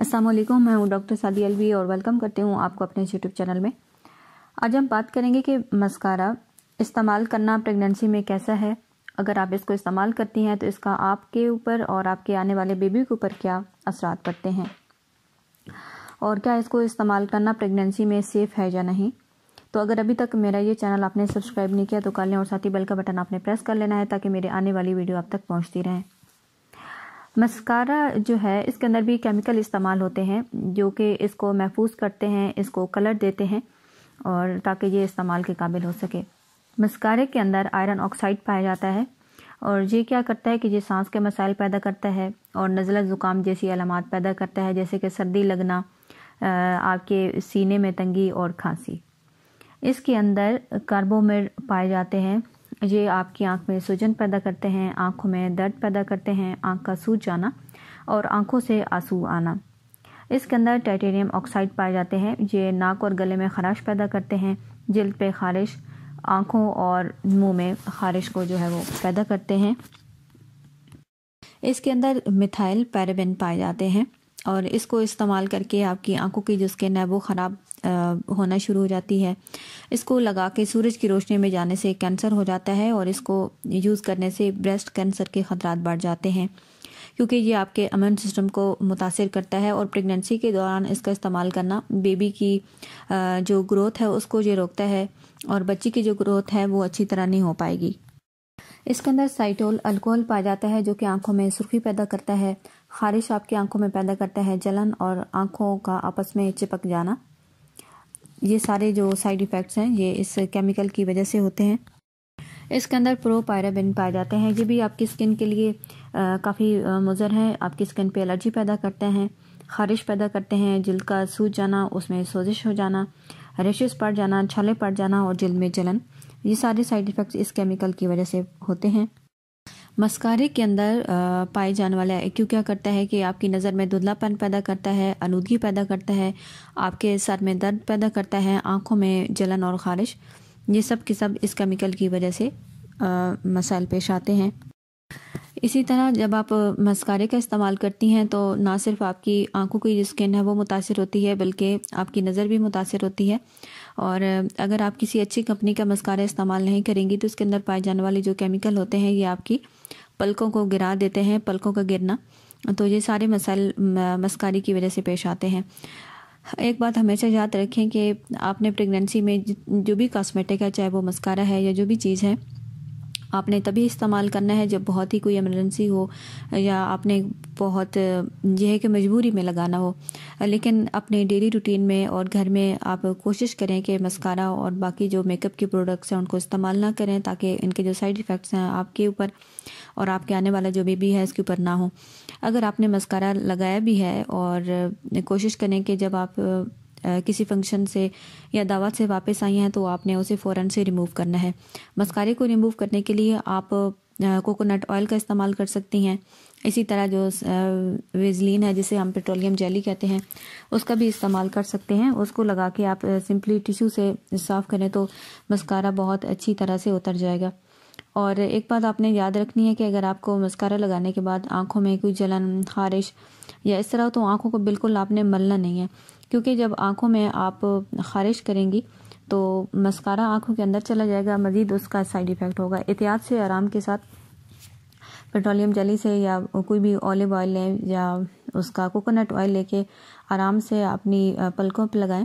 अस्सलाम वालेकुम मैं हूँ डॉक्टर सादी अलवी और वेलकम करती हूँ आपको अपने यूट्यूब चैनल में आज हम बात करेंगे कि मस्कारा इस्तेमाल करना प्रेगनेंसी में कैसा है अगर आप इसको इस्तेमाल करती हैं तो इसका आपके ऊपर और आपके आने वाले बेबी के ऊपर क्या असरात पड़ते हैं और क्या इसको इस्तेमाल करना प्रेगनेंसी में सेफ़ है या नहीं तो अगर अभी तक मेरा ये चैनल आपने सब्सक्राइब नहीं किया तो कर लें और साथ ही बेल का बटन आपने प्रेस कर लेना है ताकि मेरे आने वाली वीडियो आप तक पहुँचती रहें मस्कारा जो है इसके अंदर भी केमिकल इस्तेमाल होते हैं जो कि इसको महफूज करते हैं इसको कलर देते हैं और ताकि ये इस्तेमाल के काबिल हो सके मस्कारे के अंदर आयरन ऑक्साइड पाया जाता है और ये क्या करता है कि ये सांस के मसाइल पैदा करता है और नज़ला ज़ुकाम जैसी अलामत पैदा करता है जैसे कि सर्दी लगना आपके सीने में तंगी और खांसी इसके अंदर कार्बोमिर पाए जाते हैं ये आपकी आंख में सूजन पैदा करते हैं आंखों में दर्द पैदा करते हैं आंख का सूज जाना और आंखों से आंसू आना इसके अंदर टाइटेनियम ऑक्साइड पाए जाते हैं ये नाक और गले में खराश पैदा करते हैं जल्द पे खारिश आंखों और मुंह में खारिश को जो है वो पैदा करते हैं इसके अंदर मिथाइल पैराबिन पाए जाते हैं और इसको इस्तेमाल करके आपकी आंखों की जिसके वो ख़राब होना शुरू हो जाती है इसको लगा के सूरज की रोशनी में जाने से कैंसर हो जाता है और इसको यूज़ करने से ब्रेस्ट कैंसर के खतरा बढ़ जाते हैं क्योंकि ये आपके अमन सिस्टम को मुतासर करता है और प्रेगनेंसी के दौरान इसका इस्तेमाल करना बेबी की जो ग्रोथ है उसको ये रोकता है और बच्ची की जो ग्रोथ है वो अच्छी तरह नहीं हो पाएगी इसके अंदर साइटोल अल्कोहल पाया जाता है जो कि आंखों में सुर्खी पैदा करता है खारिश आपकी आंखों में पैदा करता है जलन और आंखों का आपस में चिपक जाना ये सारे जो साइड इफ़ेक्ट्स हैं ये इस केमिकल की वजह से होते हैं इसके अंदर प्रोपायराबिन पाए जाते हैं ये भी आपकी स्किन के लिए काफ़ी मुजर है आपकी स्किन पे एलर्जी पैदा करते हैं खारिश पैदा करते हैं जिल का सूज जाना उसमें सोजिश हो जाना रेशेस पड़ जाना छाले पड़ जाना और जिल में जलन ये सारे साइड इफ़ेक्ट्स इस केमिकल की वजह से होते हैं मस्कारे के अंदर पाए जाने वाला क्यों क्या करता है कि आपकी नज़र में धुंधलापन पैदा करता है आलूदगी पैदा करता है आपके सर में दर्द पैदा करता है आँखों में जलन और खारिश ये सब के सब इस केमिकल की वजह से मसाइल पेश आते हैं इसी तरह जब आप मस्कारे का इस्तेमाल करती हैं तो ना सिर्फ आपकी आंखों की जो स्किन है वो मुतासर होती है बल्कि आपकी नज़र भी मुतासर होती है और अगर आप किसी अच्छी कंपनी का मस्कारा इस्तेमाल नहीं करेंगी तो उसके अंदर पाए जाने वाले जो केमिकल होते हैं ये आपकी पलकों को गिरा देते हैं पलकों का गिरना तो ये सारे मसाइल मस्कारी की वजह से पेश आते हैं एक बात हमेशा याद रखें कि आपने प्रेगनेंसी में जो भी कॉस्मेटिक है चाहे वो मस्कारा है या जो भी चीज़ है आपने तभी इस्तेमाल करना है जब बहुत ही कोई इमरजेंसी हो या आपने बहुत यह है कि मजबूरी में लगाना हो लेकिन अपने डेली रूटीन में और घर में आप कोशिश करें कि मस्कारा और बाकी जो मेकअप के प्रोडक्ट्स हैं उनको इस्तेमाल ना करें ताकि इनके जो साइड इफ़ेक्ट्स हैं आपके ऊपर और आपके आने वाला जो बेबी है इसके ऊपर ना हो अगर आपने मस्कारा लगाया भी है और कोशिश करें कि जब आप किसी फंक्शन से या दावत से वापस आई हैं तो आपने उसे फ़ौरन से रिमूव करना है मस्कारे को रिमूव करने के लिए आप कोकोनट ऑयल का इस्तेमाल कर सकती हैं इसी तरह जो वेजलिन है जिसे हम पेट्रोलियम जेली कहते हैं उसका भी इस्तेमाल कर सकते हैं उसको लगा के आप सिंपली टिश्यू से साफ़ करें तो मस्कारा बहुत अच्छी तरह से उतर जाएगा और एक बात आपने याद रखनी है कि अगर आपको मस्कारा लगाने के बाद आंखों में कोई जलन खारिश या इस तरह तो आंखों को बिल्कुल आपने मलना नहीं है क्योंकि जब आँखों में आप खारिश करेंगी तो मस्कारा आँखों के अंदर चला जाएगा मज़ीद उसका साइड इफ़ेक्ट होगा एहतियात से आराम के साथ पेट्रोलियम जली से या कोई भी ऑलिव ऑयल लें या उसका कोकोनट ऑयल लेके आराम से अपनी पलकों पर लगाएं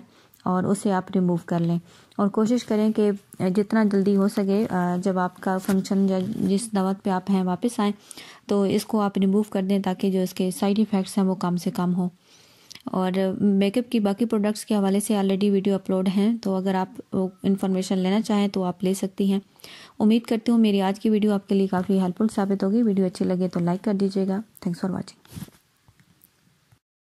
और उसे आप रिमूव कर लें और कोशिश करें कि जितना जल्दी हो सके जब आपका फंक्शन या जिस दावत पे आप हैं वापस आएँ तो इसको आप रिमूव कर दें ताकि जो इसके साइड इफ़ेक्ट्स हैं वो कम से कम हों और मेकअप की बाकी प्रोडक्ट्स के हवाले से ऑलरेडी वीडियो अपलोड हैं तो अगर आप इन्फॉर्मेशन लेना चाहें तो आप ले सकती हैं उम्मीद करती हूँ मेरी आज की वीडियो आपके लिए काफ़ी हेल्पफुल साबित होगी वीडियो अच्छी लगे तो लाइक कर दीजिएगा थैंक्स फॉर वॉचिंग